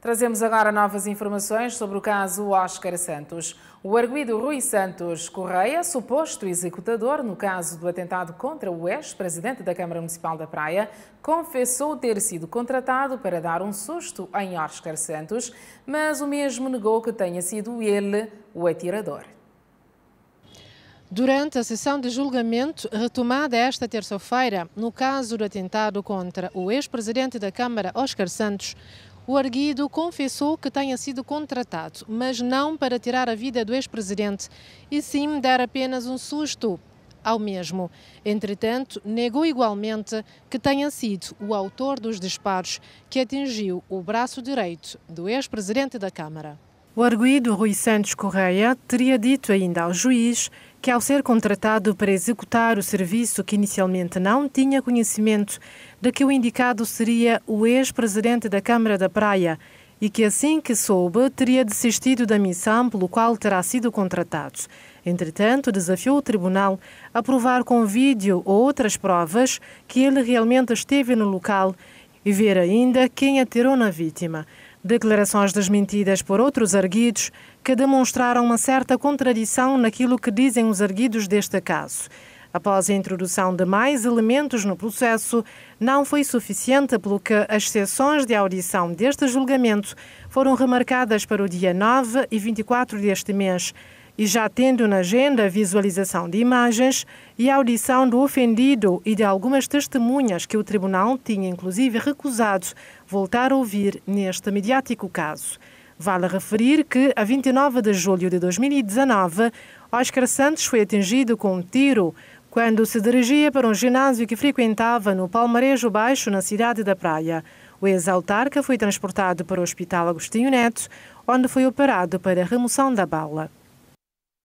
Trazemos agora novas informações sobre o caso Oscar Santos. O arguido Rui Santos Correia, suposto executador no caso do atentado contra o ex-presidente da Câmara Municipal da Praia, confessou ter sido contratado para dar um susto em Oscar Santos, mas o mesmo negou que tenha sido ele o atirador. Durante a sessão de julgamento retomada esta terça-feira, no caso do atentado contra o ex-presidente da Câmara, Oscar Santos, o arguido confessou que tenha sido contratado, mas não para tirar a vida do ex-presidente, e sim dar apenas um susto ao mesmo. Entretanto, negou igualmente que tenha sido o autor dos disparos que atingiu o braço direito do ex-presidente da Câmara. O arguído Rui Santos Correia teria dito ainda ao juiz que, ao ser contratado para executar o serviço que inicialmente não tinha conhecimento de que o indicado seria o ex-presidente da Câmara da Praia e que, assim que soube, teria desistido da missão pelo qual terá sido contratado. Entretanto, desafiou o tribunal a provar com vídeo ou outras provas que ele realmente esteve no local e ver ainda quem atirou na vítima. Declarações desmentidas por outros arguidos que demonstraram uma certa contradição naquilo que dizem os arguidos deste caso. Após a introdução de mais elementos no processo, não foi suficiente, pelo que as sessões de audição deste julgamento foram remarcadas para o dia 9 e 24 deste mês e já tendo na agenda a visualização de imagens e a audição do ofendido e de algumas testemunhas que o tribunal tinha inclusive recusado voltar a ouvir neste mediático caso. Vale referir que, a 29 de julho de 2019, Oscar Santos foi atingido com um tiro quando se dirigia para um ginásio que frequentava no Palmarejo Baixo, na cidade da Praia. O ex-autarca foi transportado para o Hospital Agostinho Neto, onde foi operado para remoção da bala.